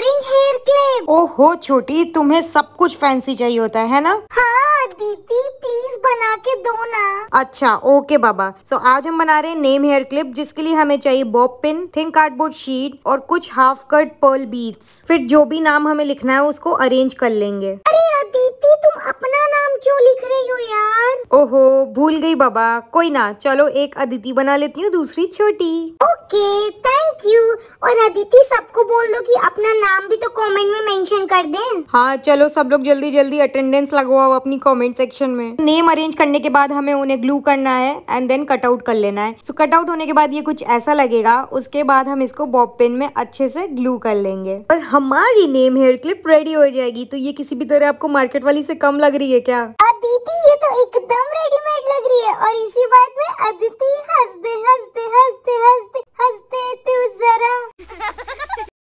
boring hair clip ओहो छोटी तुम्हें सब कुछ फैंसी चाहिए होता है ना हाँ दीदी प्लीज बना के दो ना अच्छा ओके बाबा सो so, आज हम बना रहे नेम हेयर क्लिप जिसके लिए हमें चाहिए bob pin thin cardboard sheet और कुछ हाफ कट पर्ल बीट्स फिर जो भी नाम हमें लिखना है उसको अरेंज कर लेंगे अरे अदिति तुम अपना नाम क्यों लिख रही हो यार ओहो भूल गई बाबा कोई ना चलो एक अदिति बना लेती हूँ दूसरी छोटी ओ ओके थैंक यू और अदिति सबको बोल दो कि अपना नाम भी तो कमेंट में मेंशन कर दें हाँ चलो सब लोग जल्दी जल्दी अटेंडेंस लगवाओ अपनी कमेंट सेक्शन में नेम अरेंज करने के बाद हमें उन्हें ग्लू करना है एंड देन कटआउट कर लेना है सो कटआउट होने के बाद ये कुछ ऐसा लगेगा उसके बाद हम इसको बॉब पेन में अच्छे से ग्लू कर लेंगे और हमारी नेम हेयर क्लिप रेडी हो जाएगी तो ये किसी भी तरह आपको मार्केट वाली से कम लग रही है क्या अदिति